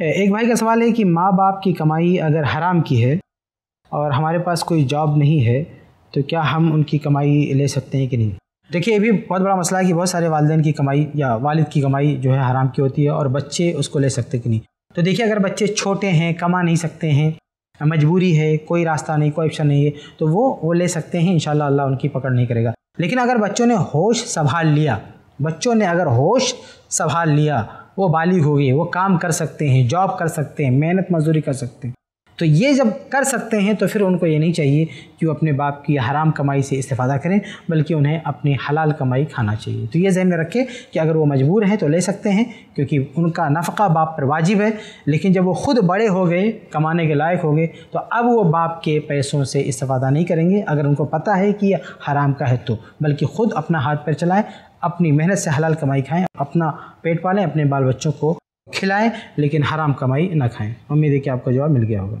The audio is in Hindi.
एक भाई का सवाल है कि माँ बाप की कमाई अगर हराम की है और हमारे पास कोई जॉब नहीं है तो क्या हम उनकी कमाई ले सकते हैं कि नहीं देखिए ये भी बहुत बड़ा मसला है कि बहुत सारे वालदे की कमाई या वालिद की कमाई जो है हराम की होती है और बच्चे उसको ले सकते कि नहीं तो देखिए अगर बच्चे छोटे हैं कमा नहीं सकते हैं मजबूरी है कोई रास्ता नहीं कोई ऑप्शन नहीं है तो वो वो ले सकते हैं इन अल्लाह उनकी पकड़ नहीं करेगा लेकिन अगर बच्चों ने होश संभाल लिया बच्चों ने अगर होश संभाल लिया वो बालिग हो गए वो काम कर सकते हैं जॉब कर सकते हैं मेहनत मजदूरी कर सकते हैं तो ये जब कर सकते हैं तो फिर उनको ये नहीं चाहिए कि वो अपने बाप की हराम कमाई से इस्तेफादा करें बल्कि उन्हें अपनी हलाल कमाई खाना चाहिए तो ये जहन में रखें कि अगर वो मजबूर हैं तो ले सकते हैं क्योंकि उनका नफ़ा बाप पर वाजिब है लेकिन जब वो ख़ुद बड़े हो गए कमाने के लायक हो गए तो अब वो बाप के पैसों से इस्तेफादा नहीं करेंगे अगर उनको पता है कि यह हराम का है तो बल्कि ख़ुद अपना हाथ पर चलाएँ अपनी मेहनत से हलाल कमाई खाएँ अपना पेट पालें अपने बाल बच्चों को खिलाएं लेकिन हराम कमाई ना खाएं उम्मीद है कि आपका जवाब मिल गया होगा